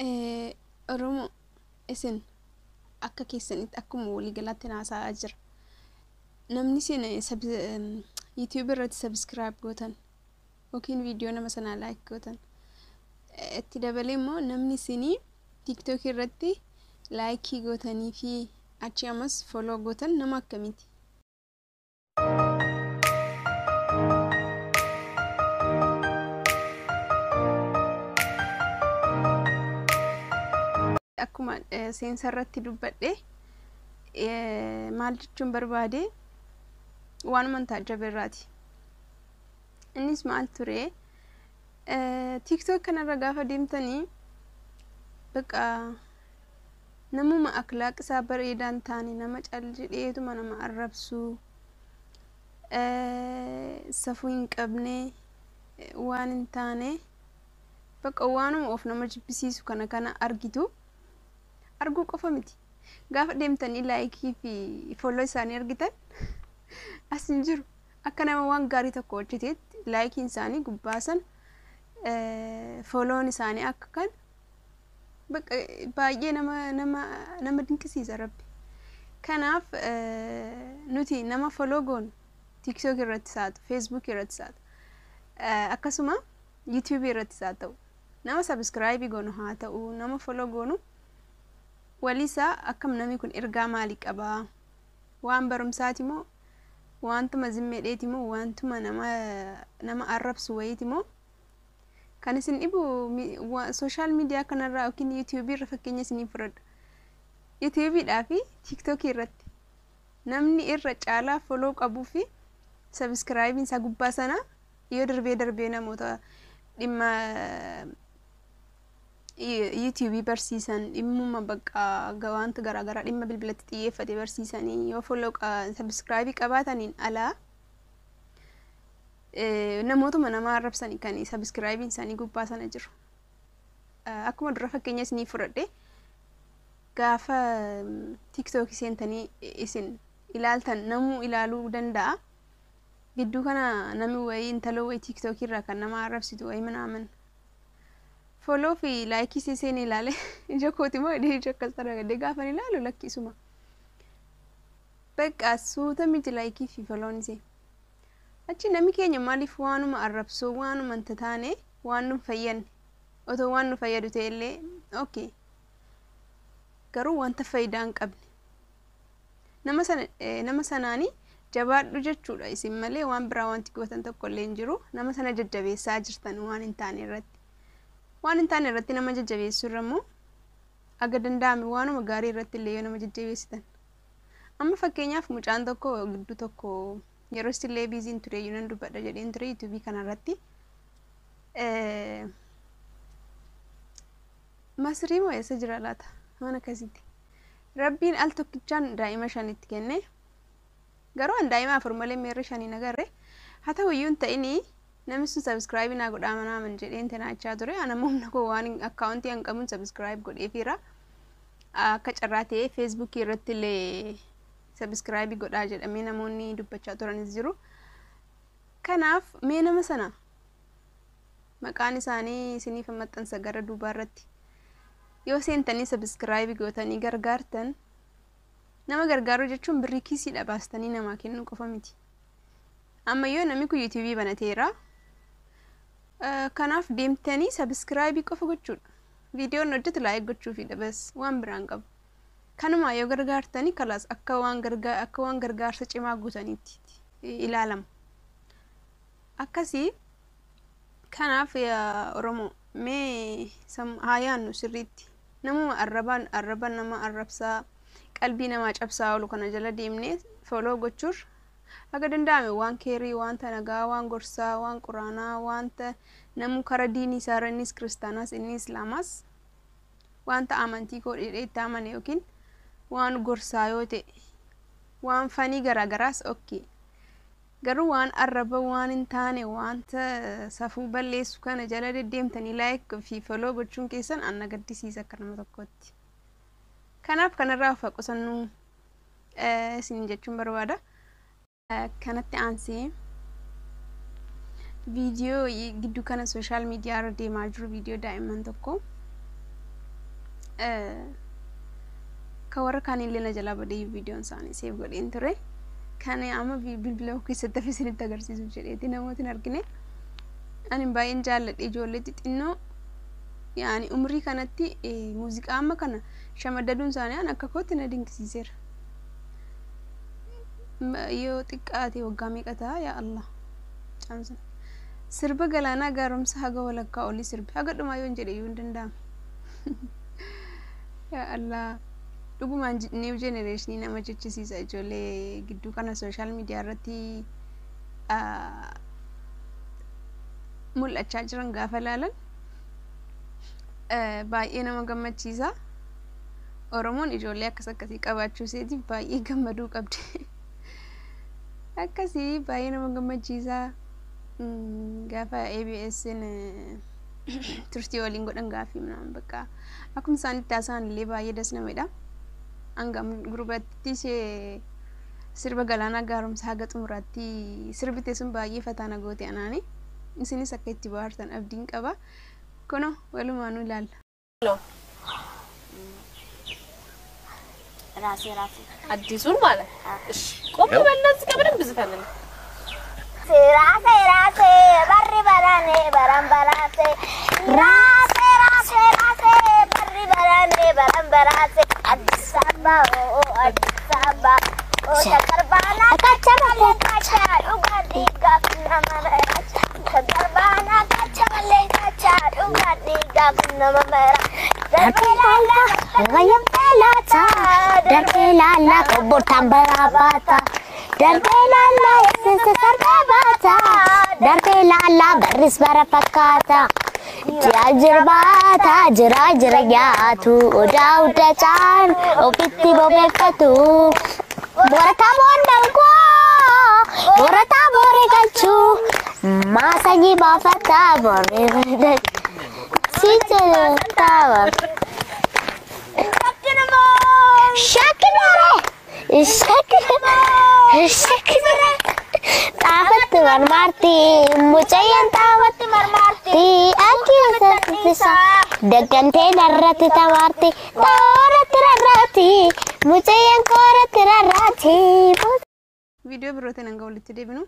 Eh, Oromoo isin akka keessanitti akkuma waliigalaatti haasa'aa jira. Namni isin eh, yuutiyuubii irratti sabiskiraayib gootan yookiin viidiyoo nama sanaa laayik gootan eh, itti dabalee immoo namni isin tiiktookii irratti laayikii gootanii fi achi amas fooloo gootan nama akkamiiti? akkuma seensa irratti dubbadhe maal jechuun barbaade waanuma hin taajjabe irraati. Innis maal ture tiktook kanarra gaafa deemtanii baqa namuma aklaaq isaa bareedaan taane nama caljedheetuma nama arrabsuu safuu hin qabne waan hin taane baqa waanuma of nama jibbisiisu kana kana argitu. arguu qofa miti gaafa deemtanii laayikii fi fooloo isaanii argitan as hin jiru akka nama waan gaarii tokko hojjeteetti laayikiin isaanii gubbaasan eh, fooloon isaanii akka kan baay'ee nama nama nama dinqisiisa rabbi kanaaf eh, nuti nama fooloo goonu tiktok irratti saatu facebook irratti saatu eh, akkasuma youtube irratti saa ta'u nama sabiskiraayibii goonu haa ta'u nama fooloo goonu waliisaa akkam namni kun ergaa maalii qabaa waan barumsaati moo wantuma zimmeedheeti moo wantuma nama nama arrabsu wayiiti moo kan isin dhibu sooshaal miidiyaa kanarraa yookiin irra fakkeenya isinii furadha yuutuubiidhaa fi tokii irratti namni irra caalaa foloo qabuu fi sabiskiraayibiin isaa gubbaa sanaa yoo darbee darbee namoota dhimma yuutiyuubii barsiisan dhimmuma bakka wanta garaagaraa dhimma bilbilatti xiyyeeffate barsiisanii yoo foloo sabskraayibii qabaataniin alaa namootuma nama arrabsanii kan sabskraayibiin sanii gubbaa sana jiru. Akkuma dura fakkeenya isinii fudhadhe gaafa mm, tiktookii seentanii isin ilaaltan namuu ilaaluu danda'a. Gidduu kana namni wayii intaloo wayii tiktookii irraa kan nama arrabsitu wayii mana aman. foloo fi laayikii siiseen ilaale ija kooti moo ija akkas argadee gaafa ilaalu lakkisuma. Beekaa suuta miti laayikii fi foloon isee. Achi namni keenya maaliif waanuma arrabsoo waanuma hin taane waan nu fayyanne otoo waan nu fayyadu ta'ellee ok garuu wanta faayidaa qabne. Nama sana sanaanii jabaadhu jechuudha isin malee waan biraa wanti gootan tokkollee hin jiru nama sana jajjabeessaa jirtan waan hin taane irratti. waan hin taane irratti nama jajjabeessu irra immoo aga danda'ame waanuma gaarii irratti illee yoo nama jajjabeessitan amma fakkeenyaaf mucaan tokko gidduu tokko yeroo illee biiziin ture yuunan dubbadha jedheen ture yuutuubii kanarratti masrii moo eessa jira laata waan akkasitti rabbiin al tokkichaan daa'ima shaniitti kenne garuu an daa'ima afur malee meerri shanii nagarre haa ta'uyyuu hin ta'inii namni sun sabiskiraayib naa godhaa manaa man jedheen tinaachaa ture ana humna koo waan akkaawuntii an qabuun sabiskiraayib godheefiira akka carraa ta'ee feesbuukii irratti illee sabiskiraayibii godhaa jedhamee namoonni dubbachaa turanis jiru kanaaf mee nama sana maqaan isaanii isiniif maxxansa gara duubaa irratti yoo seentanii sabiskiraayibii gootanii gargaartan nama gargaaru jechuun birrii kiisiidha baastanii namaa kennuu qofa miti ammayyuu namni kun yuutuubii banateera Eh, kanaaf deemtanii sabiskiraayibii qofa gochuudha. Viidiyoon hojjetu laayik gochuufidha bas waan biraan qabu. Kanumaa yoo gargaartanii kalaas akka waan gargaarsa cimaa guutaniitti ilaalama. Akkasii kanaaf Oromoo mee haa yaannu sirriitti namuma arrabaan arraba nama arrabsaa qalbii namaa cabsaa oolu kana jala deemnee foloo gochuur. Akka danda'ame waan keerii, wanta nagaa, waan gorsaa, waan quraanaa, wanta namu karaa diinii isaarra innis kiristaanaas inni islaamaas wanta amantii koo dheedhee itti amane yookiin waan gorsaa yoo ta'e waan fanii garaagaraas ok garuu waan arraba waan hin taane wanta safuu balleessu kana jala deddeemtanii laayik fi faloo gochuun keessan anna gaddisiisa akka nama tokkotti kanaaf kanarraa of qusannuu eh, isin jechuun barbaada kanatti aansee viidiyoo gidduu kana sooshaal miidiyaa irra deemaa jiru viidiyoo daa'imman tokko kan warra kaan na jalaa badee viidiyoon isaanii godheen ture kan amma bilbila keessatti hafi isinitti agarsiisuuf jedheeti namoota hin argine ani baay'een jaalladhe ijoollee xixinnoo yaani umrii kanatti muuziqaa amma kana shamadaduun isaanii akka kootti na dinqisiiseera. yoo xiqqaate waggaa meeqa yaa Allah sirba galaanaa gaaromsa haga walakkaa olii sirbi haga dhumaa yoon jedhe iyyuu hin danda'amu yaa Allah dhugumaan niw jenereeshinii nama jechisiisa ijoollee gidduu kana sooshaal miidiyaa irratti mul'achaa jiran gaafa ilaalan baay'ee nama gammachiisa oromoon ijoollee akkas akkasii qabaachuu iseetiif baay'ee gammaduu qabdi akkasii baay'ee nama gammachiisaa mm, gaafa ABS turtii waliin godhan gaafii minaan bakka akkuma isaan itti haasa'an illee baay'ee das namedha. Hanga gurbaatti ishee sirba galaanaa gaaromsaa haga xumuraatti sirbite sun baay'ee fataana goote anaani. Isinis akka itti baartan abdiin qaba. Kuno walumaanu ilaalla. ራሴ ራሴ አዲሱን ማለት እሺ፣ ቆም በእናትህ ጋር በደንብ ራሴ ራሴ በሪ በራኔ በረም በራሴ ራሴ ራሴ ራሴ በሪ በራኔ በረም በራሴ አዲስ አበባ ኦ አዲስ አበባ ኦ ተቀርባና ካቻ በለ ካቻ ዱጋዲ ጋፍና መመራ ተቀርባና ካቻ በለ ካቻ ዱጋዲ ጋፍና መመራ ደርበላላ ወየምታ पाता डर के लाला को बोटा बड़ा पाता डर के लाला इससे सर का बाता डर के लाला बरिस बरा पकाता जजरबा था जरा जरा गया तू ओ जा उठा चांद ओ पित्ती बो में का तू बोरता बोन बंको बोरता बोरे कछु मासा जी बाफा था बोरे बोरे सीचलता ताकत मर मारती मुझे ताकत मर मारती దగ్గంతే నర్రతి తవార్తి తారతి రర్రతి ముచయం కోరతి రర్రతి വീഡിയോ ബ്രോത്തിന് അംഗം വിളിച്ചിട്ട് ഇവനും